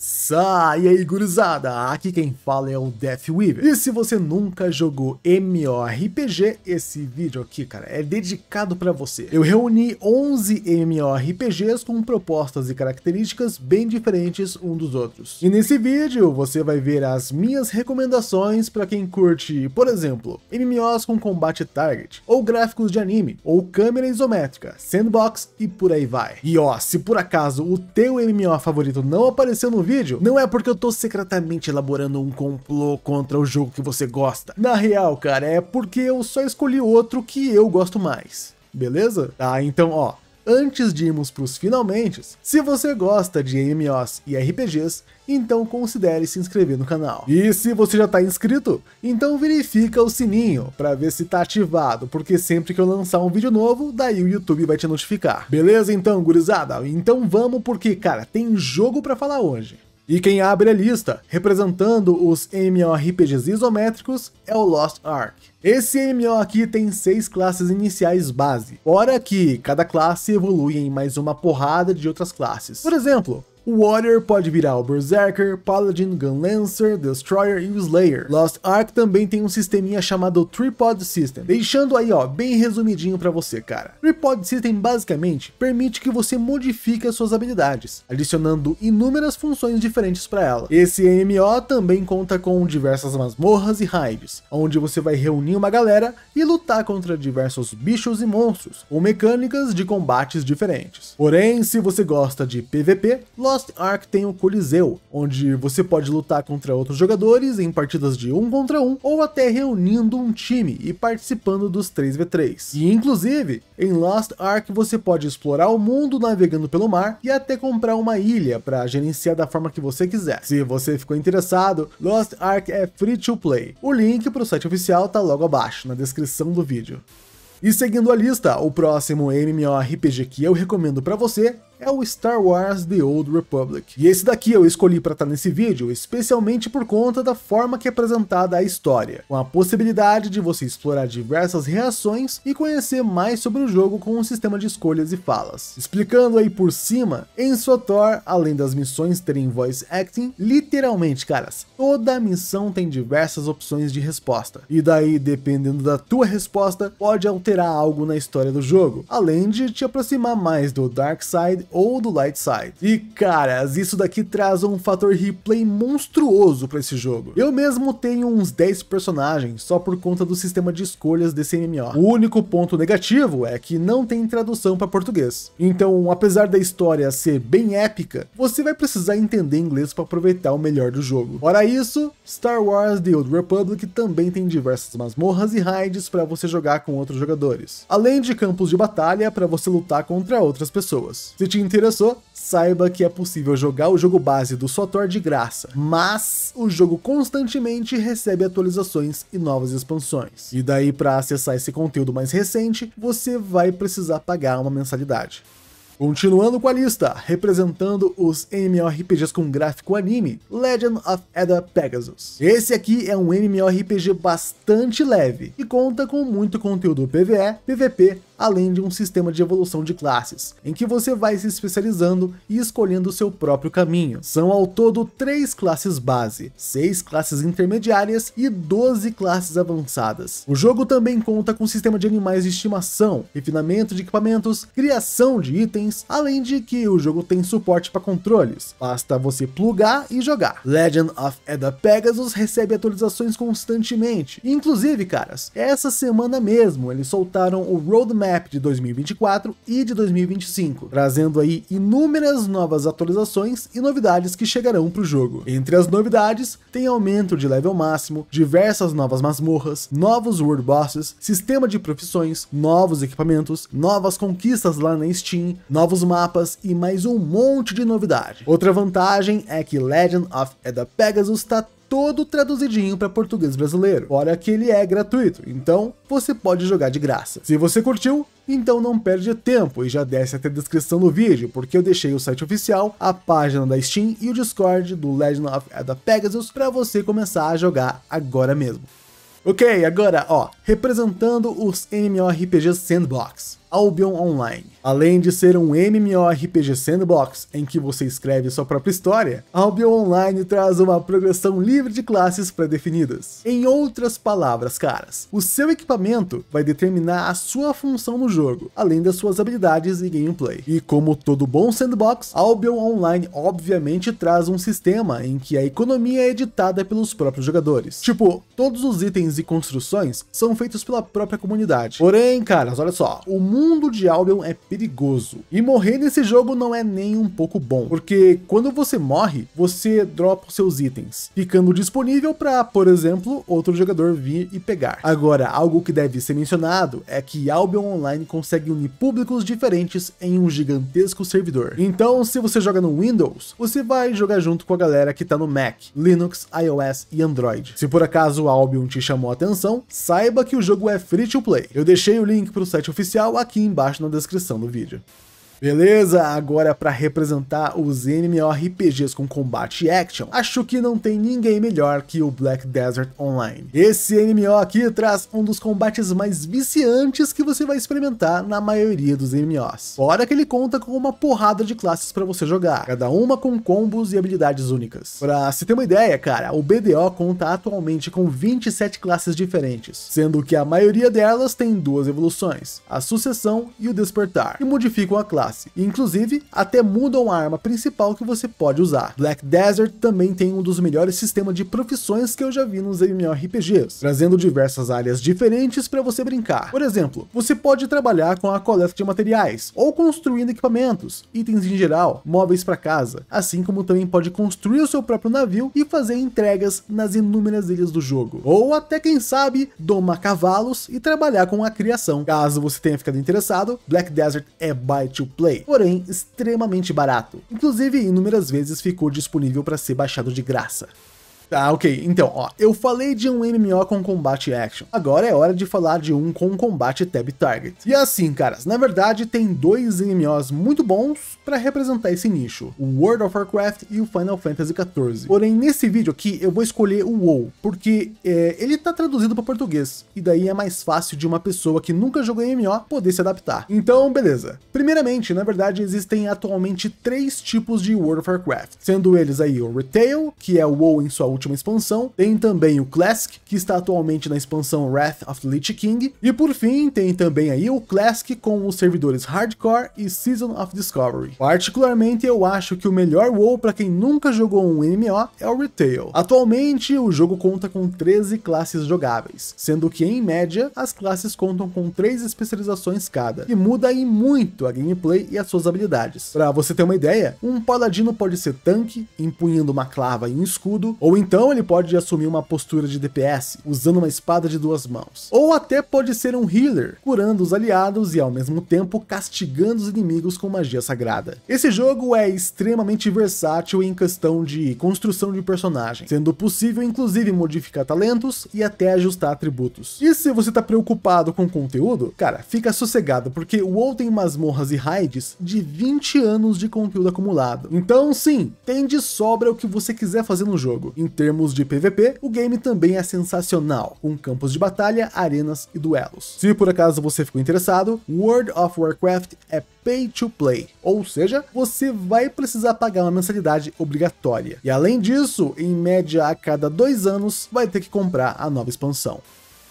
Sai aí, gurizada! Aqui quem fala é o Death Weaver. E se você nunca jogou MMORPG, esse vídeo aqui, cara, é dedicado para você. Eu reuni 11 MMORPGs com propostas e características bem diferentes um dos outros. E nesse vídeo você vai ver as minhas recomendações para quem curte, por exemplo, MMOs com combate target, ou gráficos de anime, ou câmera isométrica, sandbox e por aí vai. E ó, se por acaso o teu MMO favorito não apareceu no vídeo, não é porque eu tô secretamente elaborando um complô contra o jogo que você gosta. Na real, cara, é porque eu só escolhi outro que eu gosto mais. Beleza? Tá, então, ó. Antes de irmos para os finalmente, se você gosta de MMOs e RPGs, então considere se inscrever no canal. E se você já está inscrito, então verifica o sininho para ver se está ativado, porque sempre que eu lançar um vídeo novo, daí o YouTube vai te notificar. Beleza então, gurizada? Então vamos porque, cara, tem jogo para falar hoje. E quem abre a lista, representando os MMORPGs isométricos, é o Lost Ark. Esse MMO aqui tem seis classes iniciais base, fora que cada classe evolui em mais uma porrada de outras classes. Por exemplo, o Warrior pode virar o Berserker, Paladin, Gunlancer, Destroyer e o Slayer. Lost Ark também tem um sisteminha chamado Tripod System, deixando aí ó, bem resumidinho para você cara. Tripod System basicamente permite que você modifique as suas habilidades, adicionando inúmeras funções diferentes para ela. Esse MMO também conta com diversas masmorras e raids, onde você vai reunir uma galera e lutar contra diversos bichos e monstros, com mecânicas de combates diferentes. Porém, se você gosta de PVP, Lost Lost Ark tem o Coliseu, onde você pode lutar contra outros jogadores em partidas de um contra um ou até reunindo um time e participando dos 3v3. E inclusive, em Lost Ark você pode explorar o mundo navegando pelo mar e até comprar uma ilha para gerenciar da forma que você quiser. Se você ficou interessado, Lost Ark é free to play. O link para o site oficial está logo abaixo, na descrição do vídeo. E seguindo a lista, o próximo MMORPG que eu recomendo para você é o Star Wars The Old Republic. E esse daqui eu escolhi para estar tá nesse vídeo, especialmente por conta da forma que é apresentada a história, com a possibilidade de você explorar diversas reações e conhecer mais sobre o jogo com um sistema de escolhas e falas. Explicando aí por cima, em Sotor, além das missões terem voice acting, literalmente, caras, toda missão tem diversas opções de resposta. E daí, dependendo da tua resposta, pode alterar algo na história do jogo, além de te aproximar mais do Dark Side ou do Light Side. E caras, isso daqui traz um fator replay monstruoso para esse jogo. Eu mesmo tenho uns 10 personagens só por conta do sistema de escolhas desse MMO. O único ponto negativo é que não tem tradução para português. Então, apesar da história ser bem épica, você vai precisar entender inglês para aproveitar o melhor do jogo. Fora isso, Star Wars The Old Republic também tem diversas masmorras e raids para você jogar com outros jogadores, além de campos de batalha para você lutar contra outras pessoas. Se te interessou, saiba que é possível jogar o jogo base do Sotor de graça, mas o jogo constantemente recebe atualizações e novas expansões. E daí para acessar esse conteúdo mais recente, você vai precisar pagar uma mensalidade. Continuando com a lista, representando os MMORPGs com gráfico anime, Legend of Edda Pegasus. Esse aqui é um MMORPG bastante leve e conta com muito conteúdo PvE, PvP, além de um sistema de evolução de classes, em que você vai se especializando e escolhendo o seu próprio caminho. São ao todo três classes base, seis classes intermediárias e 12 classes avançadas. O jogo também conta com sistema de animais de estimação, refinamento de equipamentos, criação de itens, além de que o jogo tem suporte para controles, basta você plugar e jogar. Legend of Edda Pegasus recebe atualizações constantemente, inclusive caras, essa semana mesmo eles soltaram o Roadmap Map de 2024 e de 2025, trazendo aí inúmeras novas atualizações e novidades que chegarão para o jogo. Entre as novidades, tem aumento de level máximo, diversas novas masmorras, novos world bosses, sistema de profissões, novos equipamentos, novas conquistas lá na Steam, novos mapas e mais um monte de novidade. Outra vantagem é que Legend of Eda Pegasus está todo traduzidinho para português brasileiro, fora que ele é gratuito, então você pode jogar de graça. Se você curtiu, então não perde tempo e já desce até a descrição do vídeo, porque eu deixei o site oficial, a página da Steam e o Discord do Legend of Ada Pegasus para você começar a jogar agora mesmo. Ok, agora, ó, representando os MMORPGs Sandbox, Albion Online. Além de ser um MMORPG Sandbox em que você escreve sua própria história, Albion Online traz uma progressão livre de classes pré-definidas. Em outras palavras, caras, o seu equipamento vai determinar a sua função no jogo, além das suas habilidades e gameplay. E como todo bom sandbox, Albion Online obviamente traz um sistema em que a economia é editada pelos próprios jogadores. Tipo, todos os itens e construções são feitos pela própria comunidade. Porém, caras, olha só, o mundo de Albion é perigoso. E morrer nesse jogo não é nem um pouco bom, porque quando você morre, você dropa os seus itens, ficando disponível para, por exemplo, outro jogador vir e pegar. Agora, algo que deve ser mencionado é que Albion Online consegue unir públicos diferentes em um gigantesco servidor. Então, se você joga no Windows, você vai jogar junto com a galera que está no Mac, Linux, iOS e Android. Se por acaso Albion te chamou a atenção, saiba que o jogo é free to play. Eu deixei o link para o site oficial aqui embaixo na descrição do vídeo. Beleza? Agora é para representar os MMORPGs com combate action, acho que não tem ninguém melhor que o Black Desert Online. Esse MMO aqui traz um dos combates mais viciantes que você vai experimentar na maioria dos MMOs. Fora que ele conta com uma porrada de classes para você jogar, cada uma com combos e habilidades únicas. Pra se ter uma ideia, cara, o BDO conta atualmente com 27 classes diferentes, sendo que a maioria delas tem duas evoluções, a sucessão e o despertar, que modificam a classe classe. Inclusive, até mudam a arma principal que você pode usar. Black Desert também tem um dos melhores sistemas de profissões que eu já vi nos MMORPGs, trazendo diversas áreas diferentes para você brincar. Por exemplo, você pode trabalhar com a coleta de materiais, ou construindo equipamentos, itens em geral, móveis para casa, assim como também pode construir o seu próprio navio e fazer entregas nas inúmeras ilhas do jogo. Ou até quem sabe, domar cavalos e trabalhar com a criação. Caso você tenha ficado interessado, Black Desert é baita Play, porém extremamente barato. Inclusive, inúmeras vezes ficou disponível para ser baixado de graça. Tá, ok. Então, ó, eu falei de um MMO com combate action. Agora é hora de falar de um com combate tab target. E é assim, caras, na verdade tem dois MMOs muito bons para representar esse nicho. O World of Warcraft e o Final Fantasy XIV. Porém, nesse vídeo aqui eu vou escolher o WoW, porque é, ele tá traduzido para português. E daí é mais fácil de uma pessoa que nunca jogou MMO poder se adaptar. Então, beleza. Primeiramente, na verdade, existem atualmente três tipos de World of Warcraft. Sendo eles aí o Retail, que é o WoW em sua última expansão. Tem também o Classic, que está atualmente na expansão Wrath of the Lich King. E por fim, tem também aí o Classic com os servidores Hardcore e Season of Discovery. Particularmente, eu acho que o melhor WoW para quem nunca jogou um MMO é o Retail. Atualmente, o jogo conta com 13 classes jogáveis, sendo que, em média, as classes contam com 3 especializações cada, e muda aí muito a gameplay e as suas habilidades. Para você ter uma ideia, um paladino pode ser tanque, empunhando uma clava e um escudo, ou então então ele pode assumir uma postura de DPS, usando uma espada de duas mãos. Ou até pode ser um healer, curando os aliados e ao mesmo tempo castigando os inimigos com magia sagrada. Esse jogo é extremamente versátil em questão de construção de personagem, sendo possível inclusive modificar talentos e até ajustar atributos. E se você está preocupado com conteúdo, cara, fica sossegado, porque o WoW tem masmorras e raids de 20 anos de conteúdo acumulado. Então sim, tem de sobra o que você quiser fazer no jogo. Então, termos de PVP, o game também é sensacional, com campos de batalha, arenas e duelos. Se por acaso você ficou interessado, World of Warcraft é pay to play, ou seja, você vai precisar pagar uma mensalidade obrigatória. E além disso, em média a cada dois anos, vai ter que comprar a nova expansão.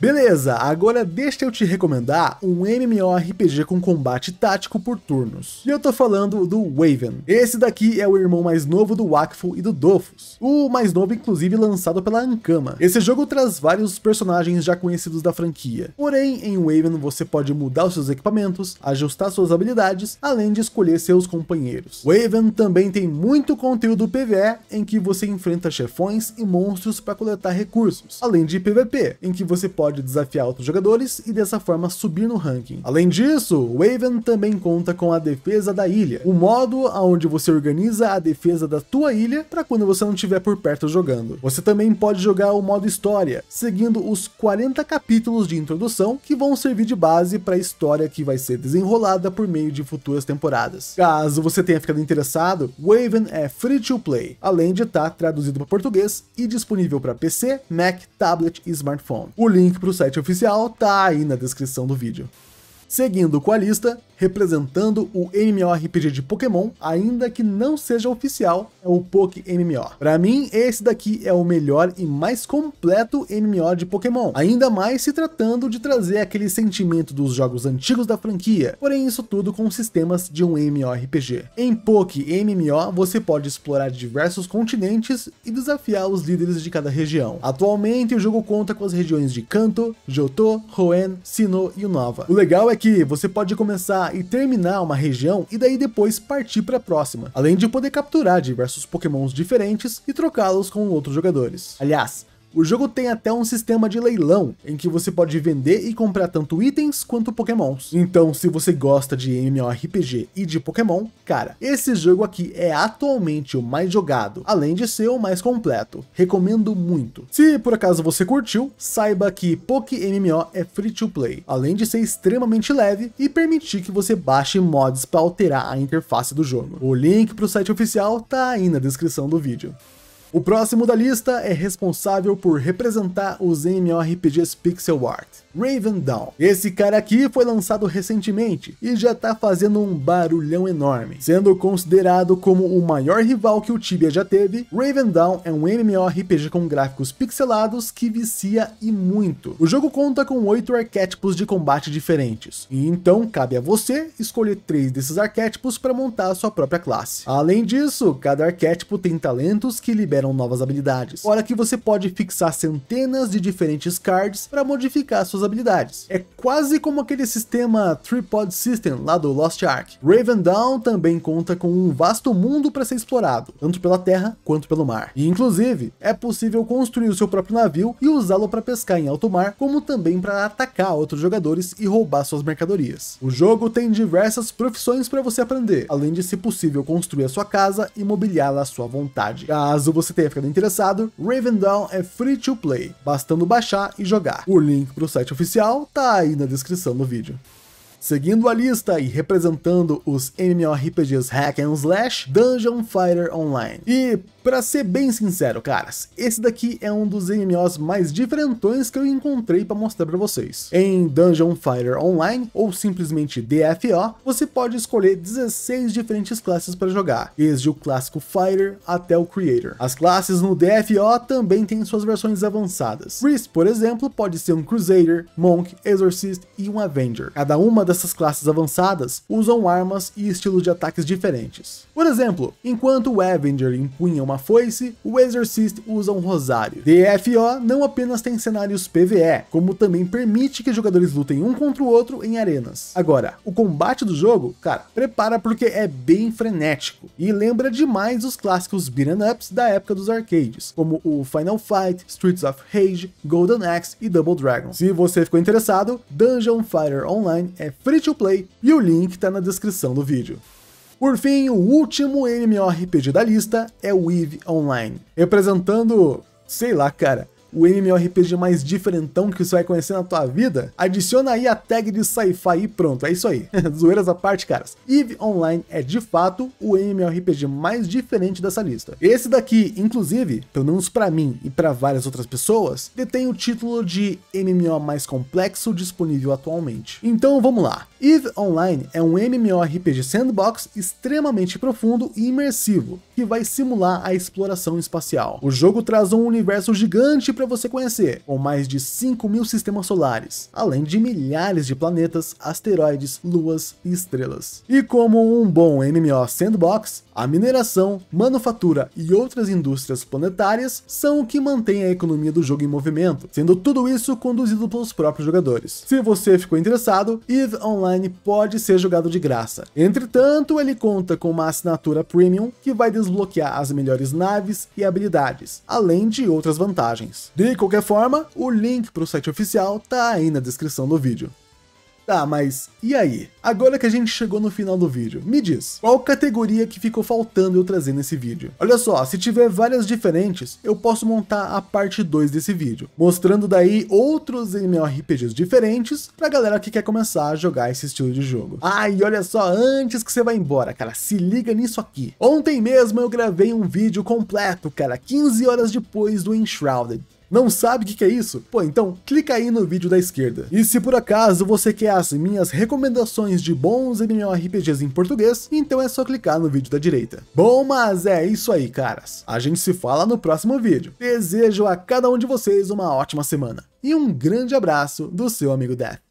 Beleza, agora deixa eu te recomendar um MMORPG com combate tático por turnos. E eu tô falando do Waven. Esse daqui é o irmão mais novo do Wakfu e do Dofus. O mais novo, inclusive, lançado pela Ankama. Esse jogo traz vários personagens já conhecidos da franquia. Porém, em Waven você pode mudar os seus equipamentos, ajustar suas habilidades, além de escolher seus companheiros. Waven também tem muito conteúdo PvE, em que você enfrenta chefões e monstros para coletar recursos, além de PvP, em que você pode pode desafiar outros jogadores e dessa forma subir no ranking. Além disso, Waven também conta com a defesa da ilha, o modo onde você organiza a defesa da tua ilha para quando você não estiver por perto jogando. Você também pode jogar o modo história, seguindo os 40 capítulos de introdução que vão servir de base para a história que vai ser desenrolada por meio de futuras temporadas. Caso você tenha ficado interessado, Waven é free to play, além de estar tá traduzido para português e disponível para PC, Mac, tablet e smartphone. O link para o site oficial tá aí na descrição do vídeo. Seguindo com a lista, representando o MMORPG de Pokémon, ainda que não seja oficial, é o Poke MMO. Para mim, esse daqui é o melhor e mais completo MMO de Pokémon, ainda mais se tratando de trazer aquele sentimento dos jogos antigos da franquia, porém isso tudo com sistemas de um MMORPG. Em Poke MMO, você pode explorar diversos continentes e desafiar os líderes de cada região. Atualmente, o jogo conta com as regiões de Kanto, Johto, Hoenn, Sinnoh e Unova. O legal é que você pode começar e terminar uma região e daí depois partir para a próxima, além de poder capturar diversos pokémons diferentes e trocá-los com outros jogadores. Aliás, o jogo tem até um sistema de leilão, em que você pode vender e comprar tanto itens quanto pokémons. Então, se você gosta de MMORPG e de pokémon, cara, esse jogo aqui é atualmente o mais jogado, além de ser o mais completo. Recomendo muito. Se por acaso você curtiu, saiba que Poké MMO é free to play, além de ser extremamente leve e permitir que você baixe mods para alterar a interface do jogo. O link para o site oficial tá aí na descrição do vídeo. O próximo da lista é responsável por representar os MMORPGs Pixel Art, Raven Down. Esse cara aqui foi lançado recentemente e já tá fazendo um barulhão enorme. Sendo considerado como o maior rival que o Tibia já teve, Raven Down é um MMORPG com gráficos pixelados que vicia e muito. O jogo conta com oito arquétipos de combate diferentes, e então cabe a você escolher três desses arquétipos para montar a sua própria classe. Além disso, cada arquétipo tem talentos que liberam liberam novas habilidades. Fora que você pode fixar centenas de diferentes cards para modificar suas habilidades. É quase como aquele sistema Tripod System lá do Lost Ark. Raven Down também conta com um vasto mundo para ser explorado, tanto pela terra quanto pelo mar. E inclusive, é possível construir o seu próprio navio e usá-lo para pescar em alto mar, como também para atacar outros jogadores e roubar suas mercadorias. O jogo tem diversas profissões para você aprender, além de se possível construir a sua casa e mobiliá-la à sua vontade. Caso você você tenha ficado interessado, Raven Down é free to play, bastando baixar e jogar. O link para o site oficial tá aí na descrição do vídeo. Seguindo a lista e representando os MMORPGs Hack and Slash, Dungeon Fighter Online. E, pra ser bem sincero, caras, esse daqui é um dos MMOs mais diferentões que eu encontrei para mostrar para vocês. Em Dungeon Fighter Online, ou simplesmente DFO, você pode escolher 16 diferentes classes para jogar, desde o clássico Fighter até o Creator. As classes no DFO também têm suas versões avançadas. Priest, por exemplo, pode ser um Crusader, Monk, Exorcist e um Avenger. Cada uma dessas classes avançadas usam armas e estilos de ataques diferentes. Por exemplo, enquanto o Avenger empunha uma foice, o Exorcist usa um rosário. DFO não apenas tem cenários PvE, como também permite que jogadores lutem um contra o outro em arenas. Agora, o combate do jogo, cara, prepara porque é bem frenético e lembra demais os clássicos beat'em ups da época dos arcades, como o Final Fight, Streets of Rage, Golden Axe e Double Dragon. Se você ficou interessado, Dungeon Fighter Online é free to play e o link está na descrição do vídeo. Por fim, o último MMORPG da lista é o EVE Online, representando, sei lá cara, o MMORPG mais diferentão que você vai conhecer na tua vida, adiciona aí a tag de sci-fi e pronto, é isso aí. Zoeiras à parte, caras. EVE Online é de fato o MMORPG mais diferente dessa lista. Esse daqui, inclusive, pelo menos para mim e para várias outras pessoas, detém o título de MMO mais complexo disponível atualmente. Então vamos lá. EVE Online é um MMORPG sandbox extremamente profundo e imersivo, que vai simular a exploração espacial. O jogo traz um universo gigante para você conhecer, com mais de 5 mil sistemas solares, além de milhares de planetas, asteroides, luas e estrelas. E como um bom MMO sandbox, a mineração, manufatura e outras indústrias planetárias são o que mantém a economia do jogo em movimento, sendo tudo isso conduzido pelos próprios jogadores. Se você ficou interessado, EVE Online pode ser jogado de graça. Entretanto, ele conta com uma assinatura premium que vai desbloquear as melhores naves e habilidades, além de outras vantagens. De qualquer forma, o link para o site oficial tá aí na descrição do vídeo. Tá, mas e aí? Agora que a gente chegou no final do vídeo, me diz, qual categoria que ficou faltando eu trazer nesse vídeo? Olha só, se tiver várias diferentes, eu posso montar a parte 2 desse vídeo, mostrando daí outros MMORPGs diferentes pra galera que quer começar a jogar esse estilo de jogo. Ah, e olha só, antes que você vá embora, cara, se liga nisso aqui. Ontem mesmo eu gravei um vídeo completo, cara, 15 horas depois do Enshrouded. Não sabe o que, que é isso? Pô, então clica aí no vídeo da esquerda. E se por acaso você quer as minhas recomendações de bons MMORPGs em português, então é só clicar no vídeo da direita. Bom, mas é isso aí, caras. A gente se fala no próximo vídeo. Desejo a cada um de vocês uma ótima semana. E um grande abraço do seu amigo Death.